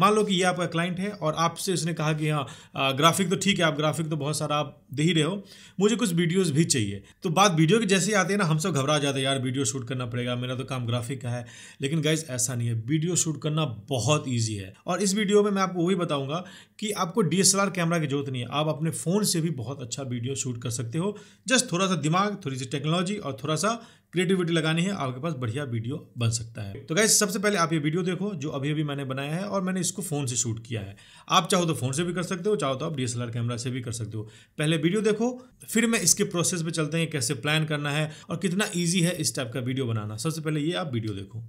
मान लो कि ये आपका क्लाइंट है और आपसे उसने कहा कि हाँ ग्राफिक तो ठीक है आप ग्राफिक तो बहुत सारा आप दे ही रहे हो मुझे कुछ वीडियोस भी चाहिए तो बात वीडियो के जैसे ही आते हैं ना हम सब घबरा जाते हैं यार वीडियो शूट करना पड़ेगा मेरा तो काम ग्राफिक का है लेकिन गाइज ऐसा नहीं है वीडियो शूट करना बहुत ईजी है और इस वीडियो में मैं आपको वही बताऊँगा कि आपको डी कैमरा की जरूरत नहीं है आप अपने फ़ोन से भी बहुत अच्छा वीडियो शूट कर सकते हो जस्ट थोड़ा सा दिमाग थोड़ी सी टेक्नोलॉजी और थोड़ा सा क्रिएटिविटी लगानी है आपके पास बढ़िया वीडियो बन सकता है तो गाइज सबसे पहले आप ये वीडियो देखो जो अभी अभी मैंने बनाया है और मैंने इसको फ़ोन से शूट किया है आप चाहो तो फ़ोन से भी कर सकते हो चाहो तो आप डी कैमरा से भी कर सकते हो पहले वीडियो देखो फिर मैं इसके प्रोसेस पे चलते हैं कैसे प्लान करना है और कितना ईजी है इस टाइप का वीडियो बनाना सबसे पहले ये आप वीडियो देखो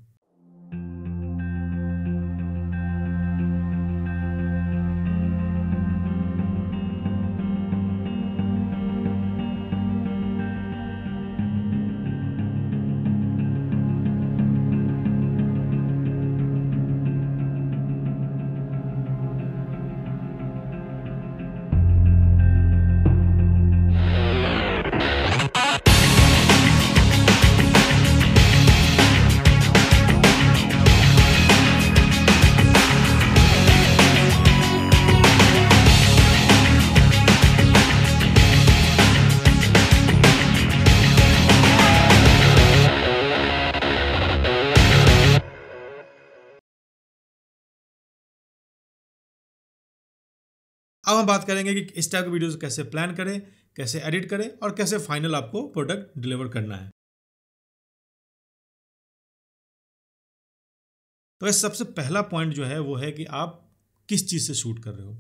अब हम बात करेंगे कि इस टाइप के वीडियोस कैसे प्लान करें कैसे एडिट करें और कैसे फाइनल आपको प्रोडक्ट डिलीवर करना है तो इस सबसे पहला पॉइंट जो है वो है कि आप किस चीज़ से शूट कर रहे हो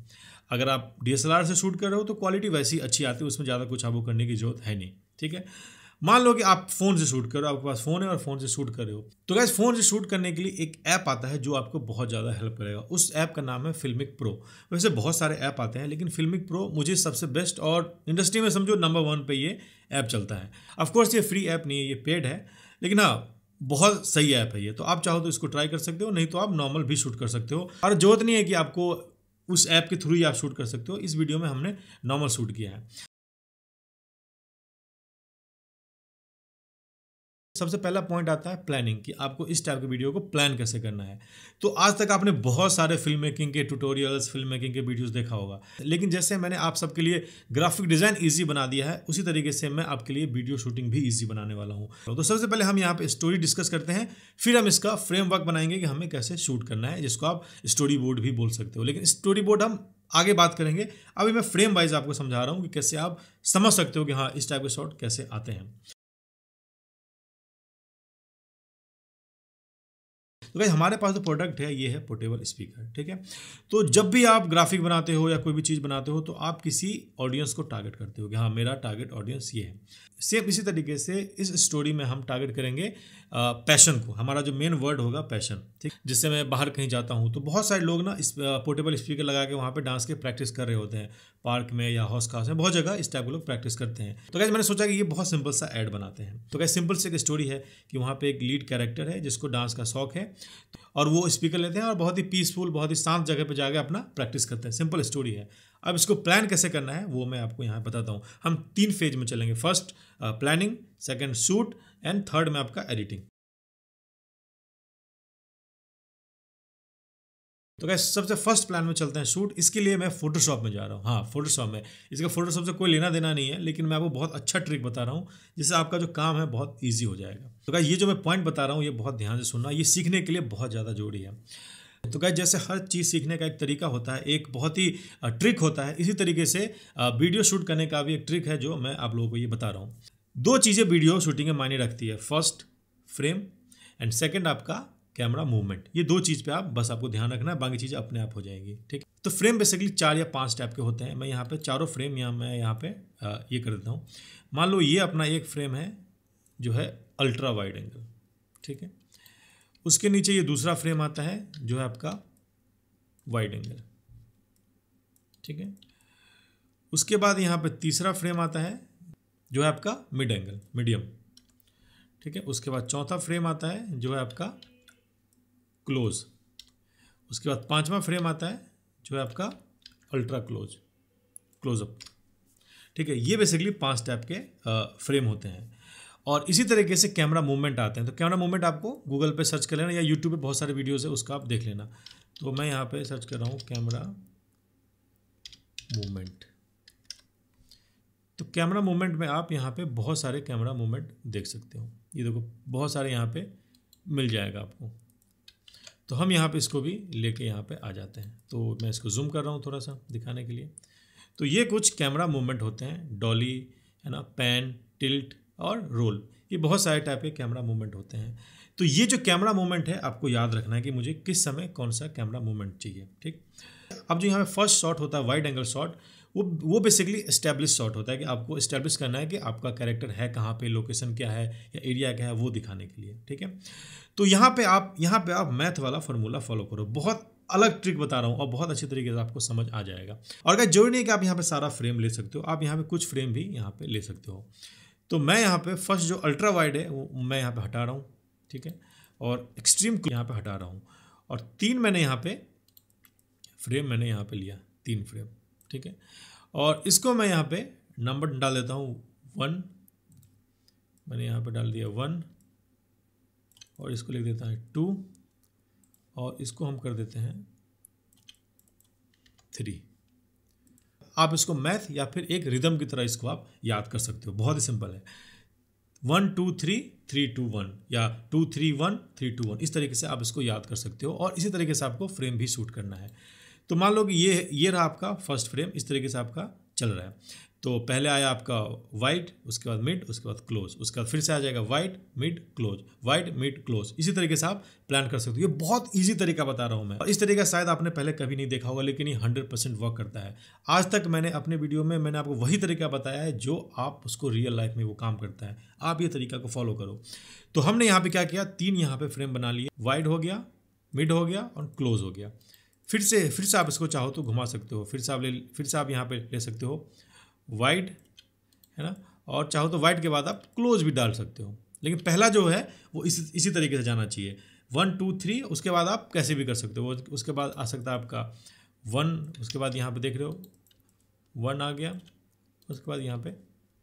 अगर आप डीएसएलआर से शूट कर रहे हो तो क्वालिटी वैसी अच्छी आती है उसमें ज़्यादा कुछ आपको करने की जरूरत है नहीं ठीक है मान लो कि आप फ़ोन से शूट करो आपके पास फ़ोन है और फ़ोन से शूट कर रहे हो तो गैस फ़ोन से शूट करने के लिए एक ऐप आता है जो आपको बहुत ज़्यादा हेल्प करेगा उस ऐप का नाम है फिल्मिक प्रो वैसे बहुत सारे ऐप आते हैं लेकिन फिल्मिक प्रो मुझे सबसे बेस्ट और इंडस्ट्री में समझो नंबर वन पर ये ऐप चलता है ऑफकोर्स ये फ्री ऐप नहीं है ये पेड है लेकिन हाँ बहुत सही ऐप है ये तो आप चाहो तो इसको ट्राई कर सकते हो नहीं तो आप नॉर्मल भी शूट कर सकते हो और जरूरत नहीं है कि आपको उस ऐप के थ्रू ही आप शूट कर सकते हो इस वीडियो में हमने नॉर्मल शूट किया है सबसे पहला पॉइंट आता है प्लानिंग कि आपको इस टाइप के वीडियो को प्लान कैसे करना है तो आज तक आपने बहुत सारे फिल्म मेकिंग के ट्यूटोरियल्स फिल्म मेकिंग के वीडियोस देखा होगा लेकिन जैसे मैंने आप सबके लिए ग्राफिक डिज़ाइन ईजी बना दिया है उसी तरीके से मैं आपके लिए वीडियो शूटिंग भी ईजी बनाने वाला हूँ तो सबसे पहले हम यहाँ पर स्टोरी डिस्कस करते हैं फिर हम इसका फ्रेमवर्क बनाएंगे कि हमें कैसे शूट करना है जिसको आप स्टोरी बोर्ड भी बोल सकते हो लेकिन स्टोरी बोर्ड हम आगे बात करेंगे अभी मैं फ्रेम वाइज आपको समझा रहा हूँ कि कैसे आप समझ सकते हो कि हाँ इस टाइप के शॉट कैसे आते हैं तो भाई हमारे पास जो तो प्रोडक्ट है ये है पोर्टेबल स्पीकर ठीक है तो जब भी आप ग्राफिक बनाते हो या कोई भी चीज़ बनाते हो तो आप किसी ऑडियंस को टारगेट करते हो कि हाँ मेरा टारगेट ऑडियंस ये है सेम इसी तरीके से इस स्टोरी में हम टारगेट करेंगे पैशन को हमारा जो मेन वर्ड होगा पैशन ठीक जिससे मैं बाहर कहीं जाता हूँ तो बहुत सारे लोग ना इस पोर्टेबल स्पीकर लगा के वहाँ पे डांस के प्रैक्टिस कर रहे होते हैं पार्क में या हाउस खास में बहुत जगह इस टाइप के लोग प्रैक्टिस करते हैं तो कैसे मैंने सोचा कि ये बहुत सिंपल सा ऐड बनाते हैं तो कैसे सिंपल से एक स्टोरी है कि वहाँ पर एक लीड कैरेक्टर है जिसको डांस का शौक है और वो स्पीकर लेते हैं और बहुत ही पीसफुल बहुत ही शांत जगह पर जाकर अपना प्रैक्टिस करते हैं सिंपल स्टोरी है अब इसको प्लान कैसे करना है वो मैं आपको यहाँ बताता हूँ हम तीन फेज में चलेंगे first planning second shoot and third में आपका एडिटिंग तो क्या सबसे फर्स्ट प्लान में चलते हैं शूट इसके लिए मैं फोटोशॉप में जा रहा हूँ हाँ फोटोशॉप में इसका फोटोशॉप से कोई लेना देना नहीं है लेकिन मैं आपको बहुत अच्छा ट्रिक बता रहा हूँ जिससे आपका जो काम है बहुत ईजी हो जाएगा तो क्या ये जो मैं पॉइंट बता रहा हूँ ये बहुत ध्यान से सुनना ये सीखने के लिए बहुत ज़्यादा जरूरी है तो क्या जैसे हर चीज़ सीखने का एक तरीका होता है एक बहुत ही ट्रिक होता है इसी तरीके से वीडियो शूट करने का भी एक ट्रिक है जो मैं आप लोगों को ये बता रहा हूँ दो चीज़ें वीडियो शूटिंग में मायने रखती है फर्स्ट फ्रेम एंड सेकेंड आपका कैमरा मूवमेंट ये दो चीज़ पे आप बस आपको ध्यान रखना है बाकी चीज़ें अपने आप हो जाएंगी ठीक तो फ्रेम बेसिकली चार या पांच टाइप के होते हैं मैं यहाँ पे चारों फ्रेम यहाँ मैं यहाँ पे आ, ये कर देता हूँ मान लो ये अपना एक फ्रेम है जो है अल्ट्रा वाइड एंगल ठीक है उसके नीचे ये दूसरा फ्रेम आता है जो है आपका वाइड एंगल ठीक है उसके बाद यहाँ पे तीसरा फ्रेम आता है जो है आपका मिड एंगल मीडियम ठीक है उसके बाद चौथा फ्रेम आता है जो है आपका क्लोज उसके बाद पांचवा फ्रेम आता है जो है आपका अल्ट्रा क्लोज क्लोजअप ठीक है ये बेसिकली पांच टाइप के फ्रेम होते हैं और इसी तरीके से कैमरा मूवमेंट आते हैं तो कैमरा मूवमेंट आपको गूगल पे सर्च कर लेना या यूट्यूब पे बहुत सारे वीडियोस है उसका आप देख लेना तो मैं यहाँ पे सर्च कर रहा हूँ कैमरा मूवमेंट तो कैमरा मूवमेंट में आप यहाँ पे बहुत सारे कैमरा मूवमेंट देख सकते हो ये देखो बहुत सारे यहाँ पे मिल जाएगा आपको तो हम यहाँ पे इसको भी लेके यहाँ पर आ जाते हैं तो मैं इसको जूम कर रहा हूँ थोड़ा सा दिखाने के लिए तो ये कुछ कैमरा मूवमेंट होते हैं डॉली है ना पैन टिल्ट और रोल ये बहुत सारे टाइप के कैमरा मूवमेंट होते हैं तो ये जो कैमरा मूवमेंट है आपको याद रखना है कि मुझे किस समय कौन सा कैमरा मूवमेंट चाहिए ठीक अब जो यहाँ पे फर्स्ट शॉट होता है वाइड एंगल शॉट वो वो बेसिकली इस्टेब्लिश शॉट होता है कि आपको इस्टेब्लिश करना है कि आपका कैरेक्टर है कहाँ पे लोकेशन क्या है या एरिया क्या है वो दिखाने के लिए ठीक है तो यहाँ पे आप यहाँ पे आप मैथ वाला फॉर्मूला फॉलो करो बहुत अलग ट्रिक बता रहा हूँ और बहुत अच्छे तरीके से आपको समझ आ जाएगा और अगर जरूरी नहीं है कि आप यहाँ पे सारा फ्रेम ले सकते हो आप यहाँ पे कुछ फ्रेम भी यहाँ पे ले सकते हो तो मैं यहाँ पे फर्स्ट जो अल्ट्रा वाइड है वो मैं यहाँ पे हटा रहा हूँ ठीक है और एक्सट्रीम को यहाँ पे हटा रहा हूँ और तीन मैंने यहाँ पे फ्रेम मैंने यहाँ पे लिया तीन फ्रेम ठीक है और इसको मैं यहाँ पे नंबर डाल देता हूँ वन मैंने यहाँ पे डाल दिया वन और इसको लिख देता है टू और इसको हम कर देते हैं थ्री आप इसको मैथ या फिर एक रिदम की तरह इसको आप याद कर सकते हो बहुत ही सिंपल है one two three three two one या two three one three two one इस तरीके से आप इसको याद कर सकते हो और इसी तरीके से आपको फ्रेम भी शूट करना है तो मान लो कि ये ये रहा आपका फर्स्ट फ्रेम इस तरीके से आपका चल रहा है तो पहले आया आपका वाइट उसके बाद मिड उसके बाद क्लोज उसके बाद फिर से आ जाएगा wide mid close wide mid close इसी तरीके से आप प्लान कर सकते हो ये बहुत ईजी तरीका बता रहा हूँ मैं और इस तरीका शायद आपने पहले कभी नहीं देखा होगा लेकिन ये हंड्रेड परसेंट वर्क करता है आज तक मैंने अपने वीडियो में मैंने आपको वही तरीका बताया है जो आप उसको रियल लाइफ में वो काम करता है आप ये तरीका को फॉलो करो तो हमने यहाँ पर क्या किया तीन यहाँ पर फ्रेम बना लिए वाइड हो गया मिड हो गया और क्लोज हो गया फिर से फिर से आप इसको चाहो तो घुमा सकते हो फिर से आप ले फिर से आप यहाँ पर ले सकते हो वाइट है ना और चाहो तो वाइट के बाद आप क्लोज भी डाल सकते हो लेकिन पहला जो है वो इस इसी तरीके से जाना चाहिए वन टू थ्री उसके बाद आप कैसे भी कर सकते हो उसके बाद आ सकता है आपका वन उसके बाद यहाँ पे देख रहे हो वन आ गया उसके बाद यहाँ पे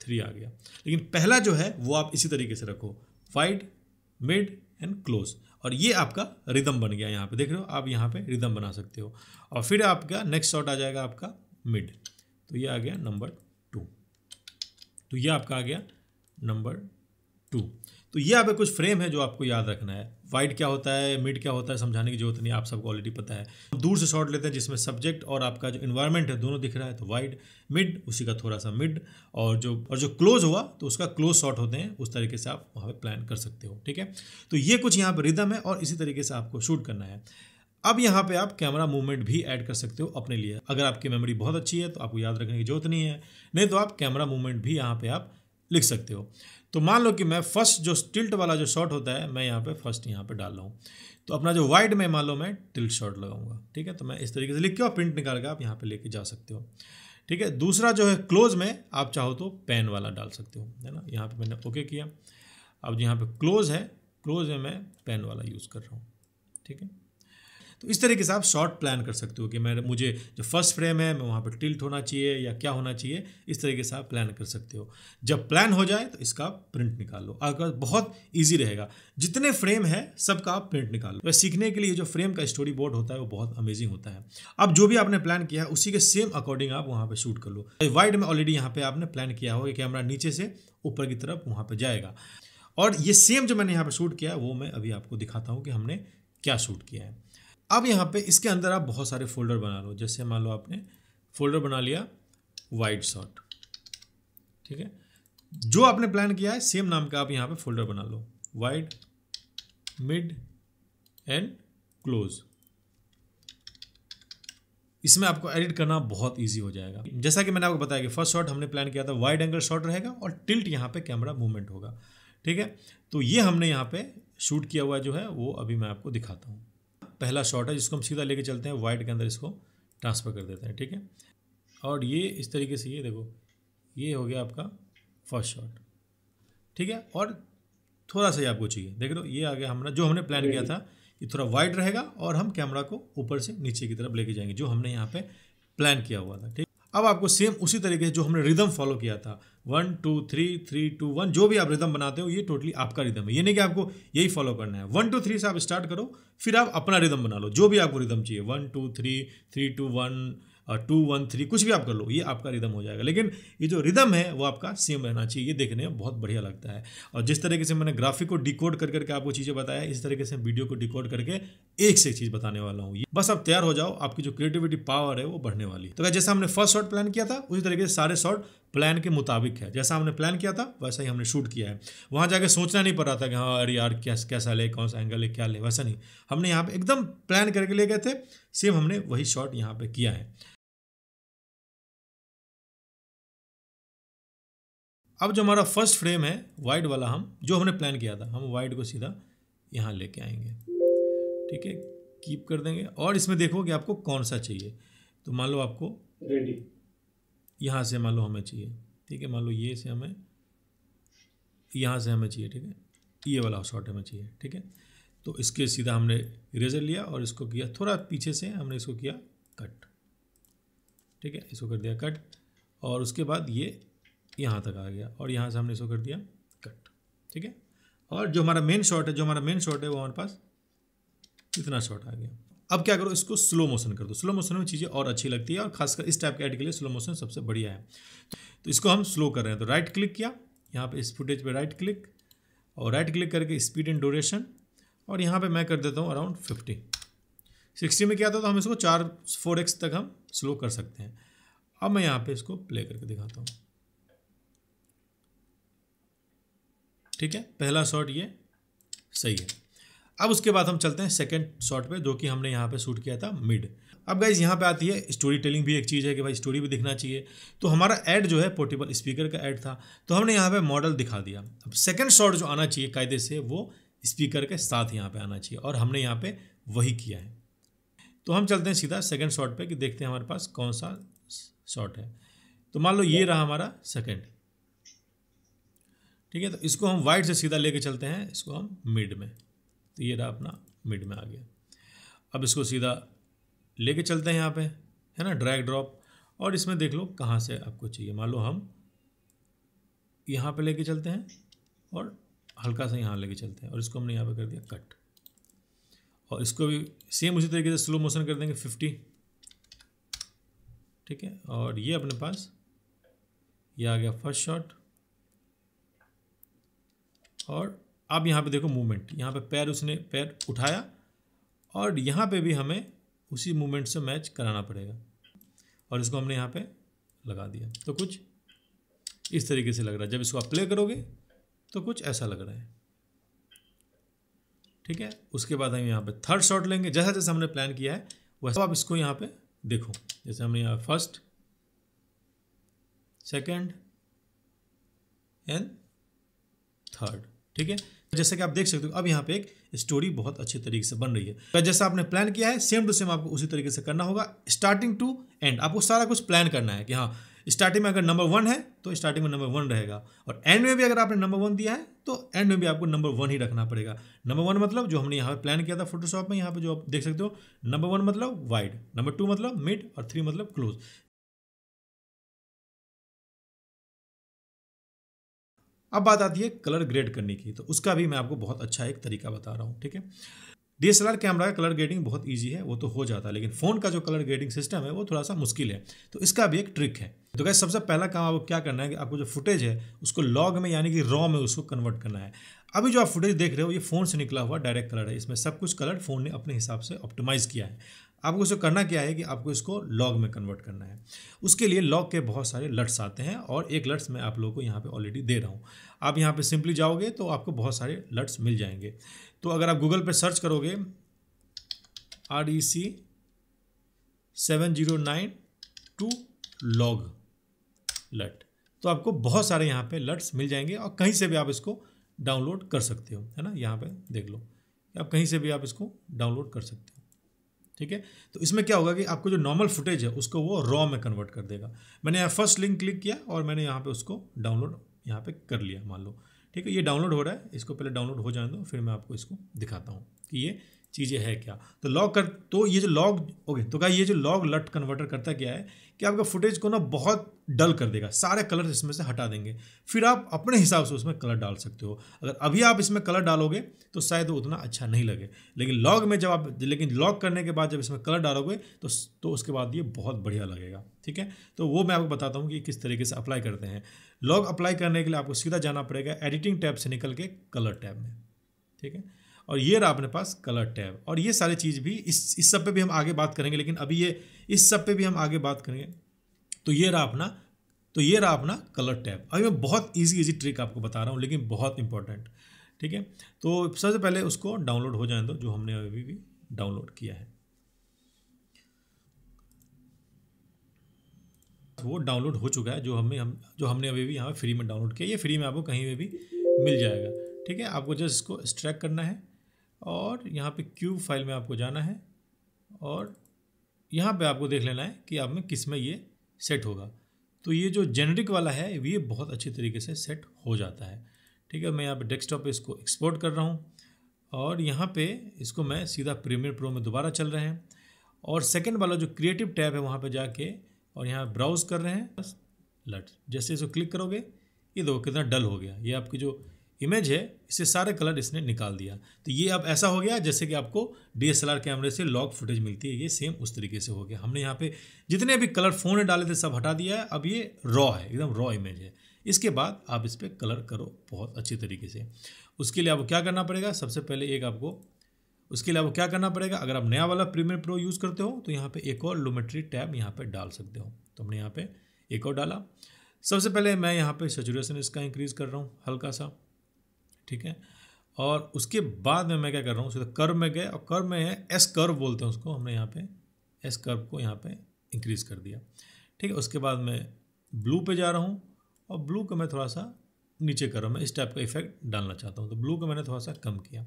थ्री आ गया लेकिन पहला जो है वो आप इसी तरीके से रखो वाइड मिड एंड क्लोज और ये आपका रिदम बन गया यहाँ पे देख रहे हो आप यहाँ पे रिदम बना सकते हो और फिर आपका नेक्स्ट शॉट आ जाएगा आपका मिड तो ये आ गया नंबर तो ये आपका आ गया नंबर टू तो ये आप कुछ फ्रेम है जो आपको याद रखना है वाइड क्या होता है मिड क्या होता है समझाने की जरूरत नहीं आप सबको ऑलरेडी पता है दूर से शॉर्ट लेते हैं जिसमें सब्जेक्ट और आपका जो इन्वायरमेंट है दोनों दिख रहा है तो वाइड मिड उसी का थोड़ा सा मिड और जो और जो क्लोज हुआ तो उसका क्लोज शॉर्ट होते हैं उस तरीके से आप वहाँ पर प्लान कर सकते हो ठीक है तो ये कुछ यहाँ पर रिदम है और इसी तरीके से आपको शूट करना है अब यहाँ पे आप कैमरा मूवमेंट भी ऐड कर सकते हो अपने लिए अगर आपकी मेमोरी बहुत अच्छी है तो आपको याद रखने की जरूरत नहीं है नहीं तो आप कैमरा मूवमेंट भी यहाँ पे आप लिख सकते हो तो मान लो कि मैं फर्स्ट जो टिल्ट वाला जो शॉट होता है मैं यहाँ पे फर्स्ट यहाँ पे डाल रहा हूँ तो अपना जो वाइड में मान लो मैं टिल्ट शॉट लगाऊंगा ठीक है तो मैं इस तरीके से लिख के और प्रिंट निकाल के आप यहाँ पर लेके जा सकते हो ठीक है दूसरा जो है क्लोज में आप चाहो तो पेन वाला डाल सकते हो है ना यहाँ पर मैंने ओके किया अब यहाँ पर क्लोज है क्लोज में मैं पेन वाला यूज़ कर रहा हूँ ठीक है तो इस तरीके से आप शॉर्ट प्लान कर सकते हो कि मैं मुझे जो फर्स्ट फ्रेम है मैं वहाँ पर टिल्ट होना चाहिए या क्या होना चाहिए इस तरीके से आप प्लान कर सकते हो जब प्लान हो जाए तो इसका प्रिंट निकाल लो अगर बहुत ईजी रहेगा जितने फ्रेम है सबका आप प्रिंट निकाल लो तो सीखने के लिए जो फ्रेम का स्टोरी बोर्ड होता है वो बहुत अमेजिंग होता है अब जो भी आपने प्लान किया है उसी के सेम अकॉर्डिंग आप वहाँ पर शूट कर लो वाइड तो में ऑलरेडी यहाँ पर आपने प्लान किया हो कि कैमरा नीचे से ऊपर की तरफ वहाँ पर जाएगा और ये सेम जो मैंने यहाँ पर शूट किया है वो मैं अभी आपको दिखाता हूँ कि हमने क्या शूट किया है अब यहाँ पे इसके अंदर आप बहुत सारे फोल्डर बना लो जैसे मान लो आपने फोल्डर बना लिया वाइट शॉट ठीक है जो आपने प्लान किया है सेम नाम का आप यहाँ पे फोल्डर बना लो वाइड मिड एंड क्लोज इसमें आपको एडिट करना बहुत इजी हो जाएगा जैसा कि मैंने आपको बताया कि फर्स्ट शॉट हमने प्लान किया था वाइड एंगल शॉट रहेगा और टिल्ट यहाँ पे कैमरा मूवमेंट होगा ठीक है तो ये हमने यहाँ पे शूट किया हुआ जो है वो अभी मैं आपको दिखाता हूँ पहला शॉट है जिसको हम सीधा लेके चलते हैं वाइट के अंदर इसको ट्रांसफ़र कर देते हैं ठीक है और ये इस तरीके से ये देखो ये हो गया आपका फर्स्ट शॉट ठीक है और थोड़ा सा ही आपको चाहिए देख लो ये आ गया हमने जो हमने प्लान किया था कि थोड़ा वाइड रहेगा और हम कैमरा को ऊपर से नीचे की तरफ लेके जाएंगे जो हमने यहाँ पे प्लान किया हुआ था ठीक अब आपको सेम उसी तरीके से जो हमने रिदम फॉलो किया था one two three three two one जो भी आप रिदम बनाते हो ये टोटली आपका रिदम है ये नहीं कि आपको यही फॉलो करना है वन टू थ्री से आप स्टार्ट करो फिर आप अपना रिदम बना लो जो भी आपको रिदम चाहिए one two three three two one two one three कुछ भी आप कर लो ये आपका रिदम हो जाएगा लेकिन ये जो रिदम है वो आपका सेम रहना चाहिए ये देखने में बहुत बढ़िया लगता है और जिस तरीके से मैंने ग्राफिक को डिकोड कर करके आपको चीज़ें बताया इस तरीके से वीडियो को डिकोड करके एक से एक चीज़ बताने वाला हूँ ये बस आप तैयार हो जाओ आपकी जो क्रिएटिविटी पावर है वो बढ़ने वाली तो जैसा हमने फर्स्ट शॉर्ट प्लान किया था उसी तरीके से सारे शॉर्ट प्लान के मुताबिक है जैसा हमने प्लान किया था वैसा ही हमने शूट किया है वहाँ जाके सोचना नहीं पड़ रहा था कि हाँ अरे यार क्या कैसा ले कौन सा एंगल है क्या ले वैसा नहीं हमने यहाँ पे एकदम प्लान करके ले गए थे सेम हमने वही शॉट यहाँ पे किया है अब जो हमारा फर्स्ट फ्रेम है वाइड वाला हम जो हमने प्लान किया था हम वाइड को सीधा यहाँ लेके आएंगे ठीक है कीप कर देंगे और इसमें देखो कि आपको कौन सा चाहिए तो मान लो आपको रेडी यहाँ से मान लो हमें चाहिए ठीक है मान लो ये से हमें यहाँ से हमें चाहिए ठीक है ये वाला शॉट हमें चाहिए ठीक है तो इसके सीधा हमने इरेजर लिया और इसको किया थोड़ा पीछे से हमने इसको किया कट ठीक है इसको कर दिया कट और उसके बाद ये यहाँ तक आ गया और यहाँ से हमने इसको कर दिया कट ठीक है और जो हमारा मेन शॉट है जो हमारा मेन शॉट है वो हमारे पास इतना शॉट आ गया अब क्या करो इसको स्लो मोशन कर दो स्लो मोशन में चीज़ें और अच्छी लगती है और खासकर इस टाइप के एड के लिए स्लो मोशन सबसे बढ़िया है तो इसको हम स्लो कर रहे हैं तो राइट क्लिक किया यहाँ पे इस फुटेज पे राइट क्लिक और राइट क्लिक करके स्पीड एंड ड्यूरेशन और यहाँ पे मैं कर देता हूँ अराउंड फिफ्टी सिक्सटी में क्या था तो हम इसको चार फोर एक्स तक हम स्लो कर सकते हैं अब मैं यहाँ पर इसको प्ले करके दिखाता हूँ ठीक है पहला शॉट ये सही है अब उसके बाद हम चलते हैं सेकेंड शॉट पे जो कि हमने यहाँ पे शूट किया था मिड अब गाइज यहाँ पे आती है स्टोरी टेलिंग भी एक चीज़ है कि भाई स्टोरी भी दिखना चाहिए तो हमारा ऐड जो है पोर्टेबल स्पीकर का ऐड था तो हमने यहाँ पे मॉडल दिखा दिया अब सेकेंड शॉट जो आना चाहिए कायदे से वो स्पीकर के साथ यहाँ पे आना चाहिए और हमने यहाँ पे वही किया है तो हम चलते हैं सीधा सेकेंड शॉट पर कि देखते हैं हमारे पास कौन सा शॉट है तो मान लो ये रहा हमारा सेकेंड ठीक है तो इसको हम वाइड से सीधा लेके चलते हैं इसको हम मिड में तो ये रहा अपना मिड में आ गया अब इसको सीधा लेके चलते हैं यहाँ पे है ना ड्रैग ड्रॉप और इसमें देख लो कहाँ से आपको चाहिए मान लो हम यहाँ पे लेके चलते हैं और हल्का सा यहाँ लेके चलते हैं और इसको हमने यहाँ पे कर दिया कट और इसको भी सेम उसी तरीके से स्लो मोशन कर देंगे फिफ्टी ठीक है और ये अपने पास ये आ गया फर्स्ट शॉट और अब यहाँ पे देखो मूवमेंट यहाँ पे पैर उसने पैर उठाया और यहाँ पे भी हमें उसी मूवमेंट से मैच कराना पड़ेगा और इसको हमने यहाँ पे लगा दिया तो कुछ इस तरीके से लग रहा है जब इसको आप प्ले करोगे तो कुछ ऐसा लग रहा है ठीक है उसके बाद हम यहाँ पे थर्ड शॉट लेंगे जैसा जैसा हमने प्लान किया है वैसा आप इसको यहाँ पे देखो जैसे हमने यहाँ फर्स्ट सेकेंड एंड थर्ड ठीक है तो जैसे कि आप देख सकते हो अब यहाँ पे एक स्टोरी बहुत अच्छे तरीके से बन रही है तो जैसा आपने प्लान किया है सेम टू सेम आपको उसी तरीके से करना होगा स्टार्टिंग टू एंड आपको सारा कुछ प्लान करना है कि हाँ स्टार्टिंग में अगर नंबर वन है तो स्टार्टिंग में नंबर वन रहेगा और एंड में भी अगर आपने नंबर वन दिया है तो एंड में भी आपको नंबर वन ही रखना पड़ेगा नंबर वन मतलब जो हमने यहाँ पे प्लान किया था फोटोशॉप में यहाँ पे जो आप देख सकते हो नंबर वन मतलब वाइड नंबर टू मतलब मिड और थ्री मतलब क्लोज अब बात आती है कलर ग्रेड करने की तो उसका भी मैं आपको बहुत अच्छा एक तरीका बता रहा हूँ ठीक है डी एस कैमरा का कलर ग्रेडिंग बहुत ईजी है वो तो हो जाता है लेकिन फ़ोन का जो कलर ग्रेडिंग सिस्टम है वो थोड़ा सा मुश्किल है तो इसका भी एक ट्रिक है तो क्या सबसे पहला काम आपको क्या करना है कि आपको जो फुटेज है उसको लॉग में यानी कि रॉ में उसको कन्वर्ट करना है अभी जो आप फुटेज देख रहे हो ये फ़ोन से निकला हुआ डायरेक्ट कलर है इसमें सब कुछ कलर फ़ोन ने अपने हिसाब से ऑप्टिमाइज़ किया है आपको इसको करना क्या है कि आपको इसको लॉग में कन्वर्ट करना है उसके लिए लॉग के बहुत सारे लट्स आते हैं और एक लट्स मैं आप लोगों को यहाँ पे ऑलरेडी दे रहा हूँ आप यहाँ पे सिंपली जाओगे तो आपको बहुत सारे लट्स मिल जाएंगे तो अगर आप गूगल पे सर्च करोगे R E C seven zero nine to log LUT तो आपको बहुत सारे यहाँ पे लट्स मिल जाएंगे और कहीं से भी आप इसको डाउनलोड कर सकते हो है ना यहाँ पे देख लो आप कहीं से भी आप इसको डाउनलोड कर सकते हो ठीक है तो इसमें क्या होगा कि आपको जो नॉर्मल फुटेज है उसको वो रॉ में कन्वर्ट कर देगा मैंने यहाँ फर्स्ट लिंक क्लिक किया और मैंने यहाँ पे उसको डाउनलोड यहाँ पे कर लिया मान लो ठीक है ये डाउनलोड हो रहा है इसको पहले डाउनलोड हो जाने दो फिर मैं आपको इसको दिखाता हूँ कि ये चीज़ें है क्या तो लॉग कर तो ये जो लॉग ओके तो क्या ये जो लॉग लट कन्वर्टर करता क्या है कि आपका फुटेज को ना बहुत डल कर देगा सारे कलर इसमें से हटा देंगे फिर आप अपने हिसाब से उसमें कलर डाल सकते हो अगर अभी आप इसमें कलर डालोगे तो शायद वो उतना अच्छा नहीं लगे लेकिन लॉग में जब आप लेकिन लॉग करने के बाद जब इसमें कलर डालोगे तो तो उसके बाद ये बहुत बढ़िया लगेगा ठीक है तो वो मैं आपको बताता हूँ कि किस तरीके से अप्लाई करते हैं लॉग अप्लाई करने के लिए आपको सीधा जाना पड़ेगा एडिटिंग टैब से निकल के कलर टैब में ठीक है और ये रहा अपने पास कलर टैब और ये सारी चीज़ भी इस इस सब पे भी हम आगे बात करेंगे लेकिन अभी ये इस सब पे भी हम आगे बात करेंगे तो ये रहा अपना तो ये रहा अपना कलर टैब अभी मैं बहुत ईजी ईजी ट्रिक आपको बता रहा हूँ लेकिन बहुत इंपॉर्टेंट ठीक है तो सबसे पहले उसको डाउनलोड हो जाए दो तो, जो हमने अभी भी डाउनलोड किया है वो डाउनलोड हो चुका है जो हमें हम जो हमने अभी भी यहाँ फ्री में डाउनलोड किया ये फ्री में आपको कहीं में भी मिल जाएगा ठीक है आपको जस्ट इसको एक्सट्रैक्ट करना है और यहाँ पे क्यूब फाइल में आपको जाना है और यहाँ पे आपको देख लेना है कि आप में किस में ये सेट होगा तो ये जो जेनरिक वाला है ये बहुत अच्छे तरीके से सेट हो जाता है ठीक है मैं यहाँ पे डेस्कटॉप पे इसको एक्सपोर्ट कर रहा हूँ और यहाँ पे इसको मैं सीधा प्रीमियर प्रो में दोबारा चल रहे हैं और सेकेंड वाला जो क्रिएटिव टैब है वहाँ पर जाके और यहाँ ब्राउज़ कर रहे हैं बस लट जैसे इसको क्लिक करोगे ये देखो कितना डल हो गया ये आपकी जो इमेज है इससे सारे कलर इसने निकाल दिया तो ये अब ऐसा हो गया जैसे कि आपको डीएसएलआर कैमरे से लॉग फुटेज मिलती है ये सेम उस तरीके से हो गया हमने यहाँ पे जितने भी कलर फ़ोन ने डाले थे सब हटा दिया है अब ये रॉ है एकदम रॉ इमेज है इसके बाद आप इस पर कलर करो बहुत अच्छी तरीके से उसके लिए आपको क्या करना पड़ेगा सबसे पहले एक आपको उसके लिए आपको क्या करना पड़ेगा अगर आप नया वाला प्रीमियर प्रो यूज़ करते हो तो यहाँ पर एक और लोमेट्री टैब यहाँ पर डाल सकते हो तो हमने यहाँ पर एक और डाला सबसे पहले मैं यहाँ पे सेचुरेशन इसका इंक्रीज़ कर रहा हूँ हल्का सा ठीक है और उसके बाद में मैं क्या कर रहा हूँ सीधा कर्व तो में गए और कर्व में एस कर्व बोलते हैं उसको हमने यहाँ पे एस कर्व को यहाँ पे इंक्रीज कर दिया ठीक है उसके बाद मैं ब्लू पे जा रहा हूँ और ब्लू को मैं थोड़ा सा नीचे कर रहा हूँ मैं इस टाइप का इफेक्ट डालना चाहता हूँ तो ब्लू को मैंने थोड़ा सा कम किया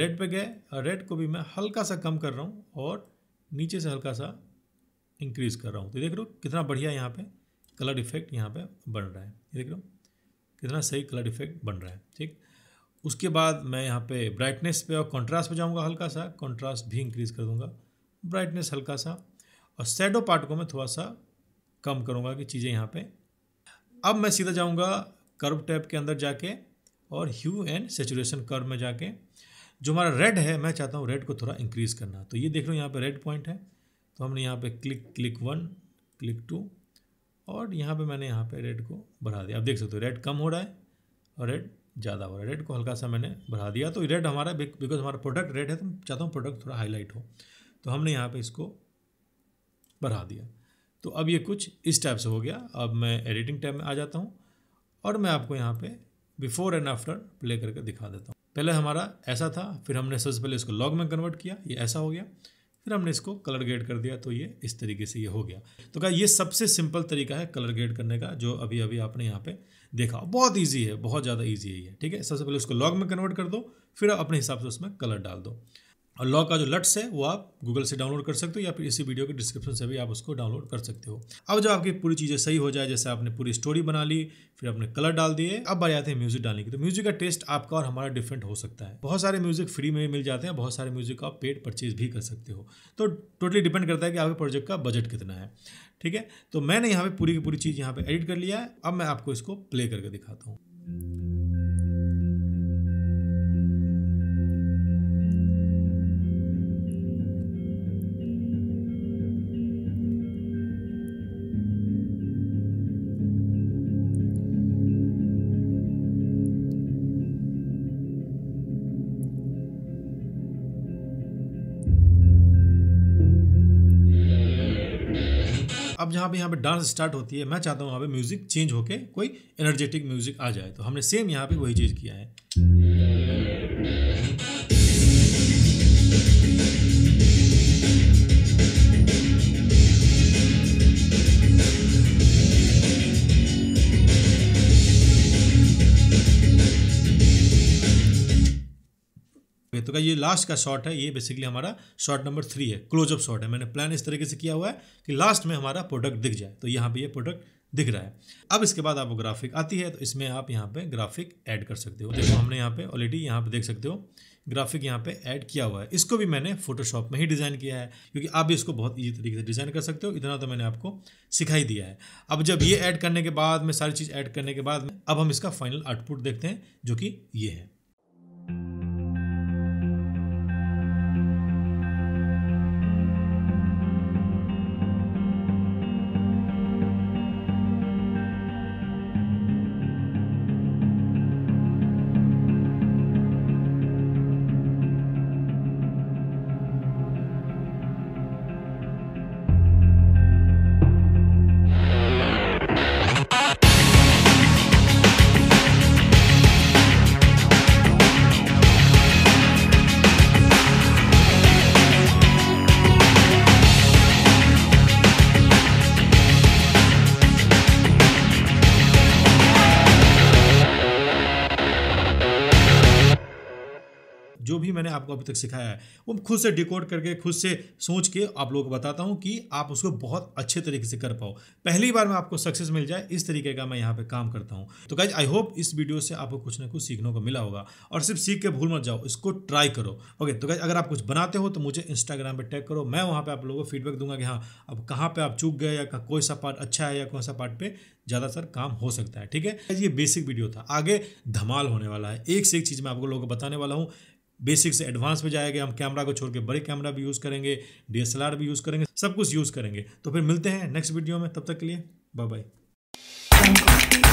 रेड पर गए और रेड को भी मैं हल्का सा कम कर रहा हूँ और नीचे से हल्का सा इंक्रीज़ कर रहा हूँ तो देख रहे हो कितना बढ़िया यहाँ पर कलर इफेक्ट यहाँ पर बन रहा है देख रहे हो कितना सही कलर इफेक्ट बन रहा है ठीक उसके बाद मैं यहाँ पे ब्राइटनेस पे और कंट्रास्ट पे जाऊँगा हल्का सा कंट्रास्ट भी इंक्रीज़ कर दूँगा ब्राइटनेस हल्का सा और सैडो पार्ट को मैं थोड़ा सा कम करूँगा कि चीज़ें यहाँ पे अब मैं सीधा जाऊँगा कर्व टैप के अंदर जाके और ह्यू एंड सेचुरेशन कर्व में जाके जो हमारा रेड है मैं चाहता हूँ रेड को थोड़ा इंक्रीज़ करना तो ये देख लो यहाँ पर रेड पॉइंट है तो हमने यहाँ पर click click one click two और यहाँ पे मैंने यहाँ पे रेड को बढ़ा दिया आप देख सकते हो रेड कम हो रहा है और रेड ज़्यादा हो रहा है रेड को हल्का सा मैंने बढ़ा दिया तो रेड हमारा बिकॉज हमारा प्रोडक्ट रेड है तो चाहता हूँ प्रोडक्ट थोड़ा हाईलाइट हो तो हमने यहाँ पे इसको बढ़ा दिया तो अब ये कुछ इस टाइप से हो गया अब मैं एडिटिंग टाइप में आ जाता हूँ और मैं आपको यहाँ पर बिफोर एंड आफ्टर प्ले करके दिखा देता हूँ पहले हमारा ऐसा था फिर हमने सबसे पहले इसको लॉग में कन्वर्ट किया ये ऐसा हो गया फिर हमने इसको कलर ग्रेड कर दिया तो ये इस तरीके से ये हो गया तो क्या ये सबसे सिंपल तरीका है कलर ग्रेड करने का जो अभी अभी आपने यहाँ पे देखा बहुत ईजी है बहुत ज़्यादा ईजी है ठीक है सबसे पहले उसको लॉग में कन्वर्ट कर दो फिर अपने हिसाब से उसमें कलर डाल दो और लॉ का जो लट्स है वो आप गूगल से डाउनलोड कर सकते हो या फिर इसी वीडियो के डिस्क्रिप्शन से भी आप उसको डाउनलोड कर सकते हो अब जब आपकी पूरी चीज़ें सही हो जाए जैसे आपने पूरी स्टोरी बना ली फिर आपने कलर डाल दिए अब बारे आते हैं म्यूजिक डालने की तो म्यूजिक का टेस्ट आपका और हमारा डिफरेंट हो सकता है बहुत सारे म्यूजिक फ्री में मिल जाते हैं बहुत सारे म्यूजिक आप पेड परचेज भी कर सकते हो तो टोटली डिपेंड करता है कि आपके प्रोजेक्ट का बजट कितना है ठीक है तो मैंने यहाँ पे पूरी की पूरी चीज़ यहाँ पे एडिट कर लिया है अब मैं आपको इसको प्ले करके दिखाता हूँ अब जहाँ पे यहाँ पे डांस स्टार्ट होती है मैं चाहता हूँ यहाँ पे म्यूज़िक चेंज होके कोई एनर्जेटिक म्यूज़िक आ जाए तो हमने सेम यहाँ पे वही चीज़ किया है है तो क्या ये लास्ट का शॉट है ये बेसिकली हमारा शॉट नंबर थ्री है क्लोजअप शॉट है मैंने प्लान इस तरीके से किया हुआ है कि लास्ट में हमारा प्रोडक्ट दिख जाए तो यहाँ पर ये प्रोडक्ट दिख रहा है अब इसके बाद आपको ग्राफिक आती है तो इसमें आप यहाँ पे ग्राफिक ऐड कर सकते हो देखो हमने यहाँ पे ऑलरेडी यहाँ पे देख सकते हो ग्राफिक यहाँ पे ऐड किया हुआ है इसको भी मैंने फोटोशॉप में ही डिज़ाइन किया है क्योंकि आप भी इसको बहुत ईजी तरीके से डिज़ाइन कर सकते हो इतना तो मैंने आपको सिखाई दिया है अब जब ये ऐड करने के बाद में सारी चीज़ ऐड करने के बाद अब हम इसका फाइनल आउटपुट देखते हैं जो कि ये है आपको अभी तक सिखाया है वो खुद से डिकोड करके खुद से सोच के आप लोगों को बताता हूँ कि आप उसको बहुत अच्छे तरीके से कर पाओ पहली बार में आपको सक्सेस मिल जाए इस तरीके का मैं यहाँ पर काम करता हूँ तो गाइज आई होप इस वीडियो से आपको कुछ ना कुछ सीखने को मिला होगा और सिर्फ सीख के भूल मत जाओ इसको ट्राई करो ओके तो गाइज अगर आप कुछ बनाते हो तो मुझे इंस्टाग्राम पर टैग करो मैं वहाँ पर आप लोगों को फीडबैक दूंगा कि हाँ अब कहाँ पर आप चूक गए या कोई सा पार्ट अच्छा है या कौन सा पार्ट पे ज़्यादातर काम हो सकता है ठीक है ये बेसिक वीडियो था आगे धमाल होने वाला है एक से एक चीज़ मैं आप लोगों को बताने वाला हूँ बेसिक से एडवांस में जाएंगे हम कैमरा को छोड़ के बड़े कैमरा भी यूज़ करेंगे डी भी यूज़ करेंगे सब कुछ यूज़ करेंगे तो फिर मिलते हैं नेक्स्ट वीडियो में तब तक के लिए बाय बाय